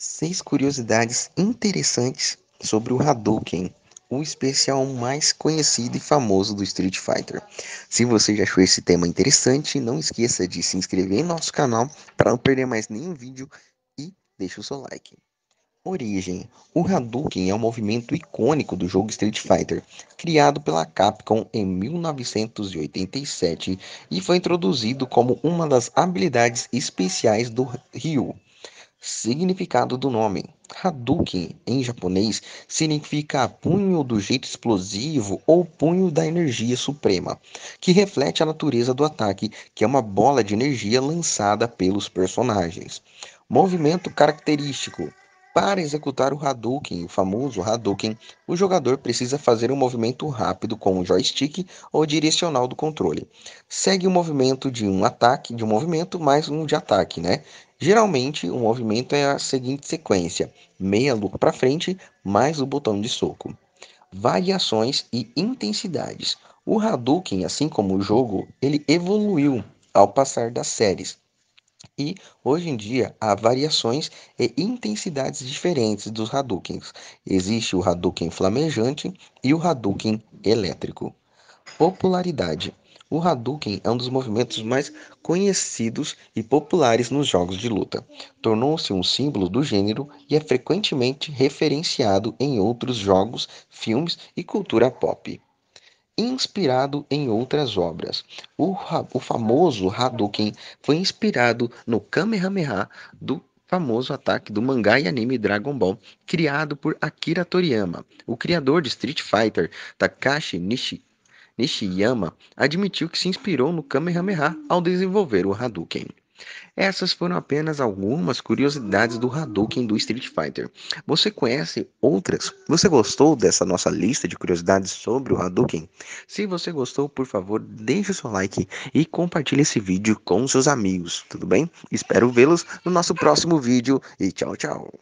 seis curiosidades interessantes sobre o Hadouken, o especial mais conhecido e famoso do Street Fighter. Se você já achou esse tema interessante, não esqueça de se inscrever em nosso canal para não perder mais nenhum vídeo e deixe o seu like. Origem: O Hadouken é um movimento icônico do jogo Street Fighter, criado pela Capcom em 1987 e foi introduzido como uma das habilidades especiais do Ryu. Significado do nome: Hadouken em japonês significa punho do jeito explosivo ou punho da energia suprema, que reflete a natureza do ataque, que é uma bola de energia lançada pelos personagens. Movimento característico: para executar o Hadouken, o famoso Hadouken, o jogador precisa fazer um movimento rápido com o joystick ou direcional do controle. Segue o movimento de um ataque, de um movimento mais um de ataque, né? Geralmente, o movimento é a seguinte sequência: meia lua para frente, mais o botão de soco. Variações e intensidades. O Hadouken, assim como o jogo, ele evoluiu ao passar das séries. E, hoje em dia, há variações e intensidades diferentes dos Hadoukens. Existe o Hadouken flamejante e o Hadouken elétrico. Popularidade. O Hadouken é um dos movimentos mais conhecidos e populares nos jogos de luta. Tornou-se um símbolo do gênero e é frequentemente referenciado em outros jogos, filmes e cultura pop inspirado em outras obras. O, o famoso Hadouken foi inspirado no Kamehameha do famoso ataque do mangá e anime Dragon Ball, criado por Akira Toriyama. O criador de Street Fighter, Takashi Nishi, Nishiyama, admitiu que se inspirou no Kamehameha ao desenvolver o Hadouken. Essas foram apenas algumas curiosidades do Hadouken do Street Fighter. Você conhece outras? Você gostou dessa nossa lista de curiosidades sobre o Hadouken? Se você gostou, por favor, deixe o seu like e compartilhe esse vídeo com seus amigos, tudo bem? Espero vê-los no nosso próximo vídeo e tchau, tchau!